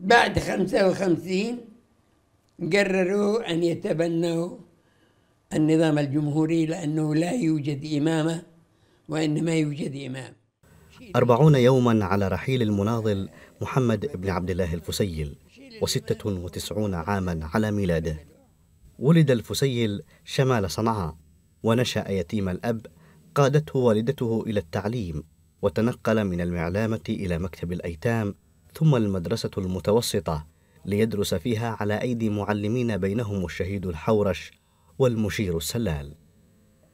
بعد خمسة وخمسين قرروا أن يتبنوا النظام الجمهوري لأنه لا يوجد إمامة وإنما يوجد إمام أربعون يوما على رحيل المناضل محمد بن عبد الله الفسيل وستة وتسعون عاما على ميلاده ولد الفسيل شمال صنعاء ونشأ يتيم الأب قادته والدته إلى التعليم وتنقل من المعلامة إلى مكتب الأيتام ثم المدرسة المتوسطة ليدرس فيها على أيدي معلمين بينهم الشهيد الحورش والمشير السلال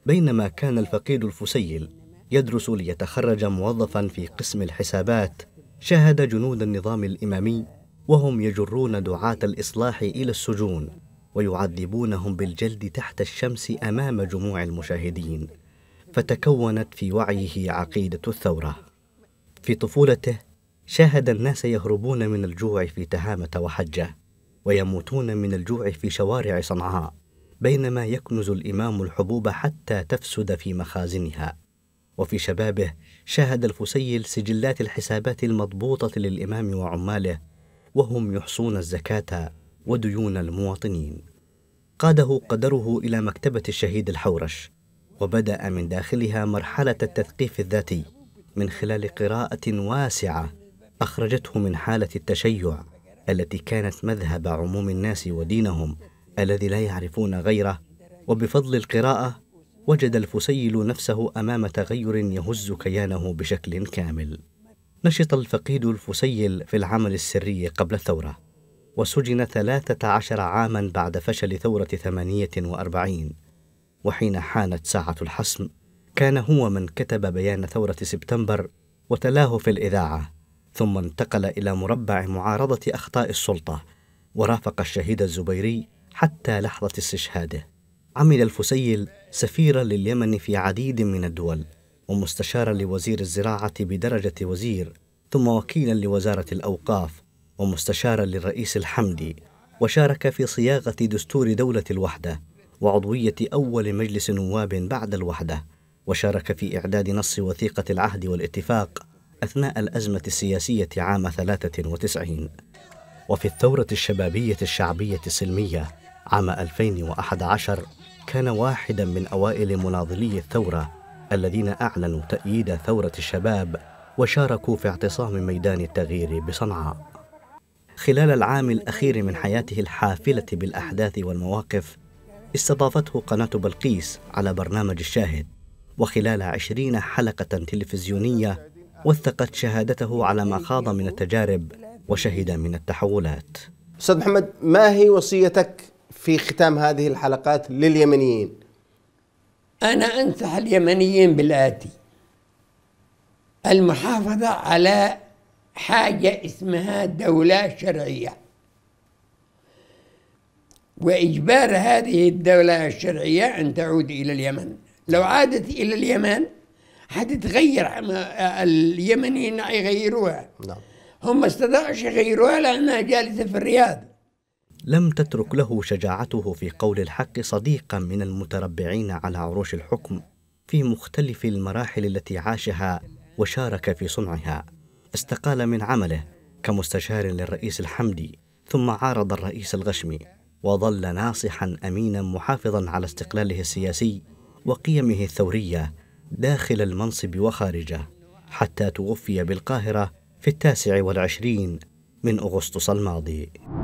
بينما كان الفقيد الفسيل يدرس ليتخرج موظفا في قسم الحسابات شاهد جنود النظام الإمامي وهم يجرون دعاة الإصلاح إلى السجون ويعذبونهم بالجلد تحت الشمس أمام جموع المشاهدين فتكونت في وعيه عقيدة الثورة في طفولته شاهد الناس يهربون من الجوع في تهامة وحجة ويموتون من الجوع في شوارع صنعاء بينما يكنز الإمام الحبوب حتى تفسد في مخازنها وفي شبابه شاهد الفسيل سجلات الحسابات المضبوطة للإمام وعماله وهم يحصون الزكاة وديون المواطنين قاده قدره إلى مكتبة الشهيد الحورش وبدأ من داخلها مرحلة التثقيف الذاتي من خلال قراءة واسعة اخرجته من حاله التشيع التي كانت مذهب عموم الناس ودينهم الذي لا يعرفون غيره وبفضل القراءه وجد الفسيل نفسه امام تغير يهز كيانه بشكل كامل نشط الفقيد الفسيل في العمل السري قبل الثوره وسجن ثلاثه عشر عاما بعد فشل ثوره ثمانيه واربعين وحين حانت ساعه الحسم كان هو من كتب بيان ثوره سبتمبر وتلاه في الاذاعه ثم انتقل إلى مربع معارضة أخطاء السلطة ورافق الشهيد الزبيري حتى لحظة استشهاده عمل الفسيل سفيرا لليمن في عديد من الدول ومستشارا لوزير الزراعة بدرجة وزير ثم وكيلا لوزارة الأوقاف ومستشارا للرئيس الحمدي وشارك في صياغة دستور دولة الوحدة وعضوية أول مجلس نواب بعد الوحدة وشارك في إعداد نص وثيقة العهد والاتفاق أثناء الأزمة السياسية عام 93 وفي الثورة الشبابية الشعبية السلمية عام 2011 كان واحدا من أوائل مناضلي الثورة الذين أعلنوا تأييد ثورة الشباب وشاركوا في اعتصام ميدان التغيير بصنعاء خلال العام الأخير من حياته الحافلة بالأحداث والمواقف استضافته قناة بلقيس على برنامج الشاهد وخلال عشرين حلقة تلفزيونية وثقت شهادته على ما خاض من التجارب وشهد من التحولات أستاذ محمد ما هي وصيتك في ختام هذه الحلقات لليمنيين أنا أنصح اليمنيين بالآتي المحافظة على حاجة اسمها دولة شرعية وإجبار هذه الدولة الشرعية أن تعود إلى اليمن لو عادت إلى اليمن حتتغير اليمنيين يغيروها نعم هم ما استطاعوش يغيروها لأنها جالسة في الرياض لم تترك له شجاعته في قول الحق صديقا من المتربعين على عروش الحكم في مختلف المراحل التي عاشها وشارك في صنعها استقال من عمله كمستشار للرئيس الحمدي ثم عارض الرئيس الغشمي وظل ناصحا امينا محافظا على استقلاله السياسي وقيمه الثوريه داخل المنصب وخارجه حتى توفي بالقاهرة في التاسع والعشرين من أغسطس الماضي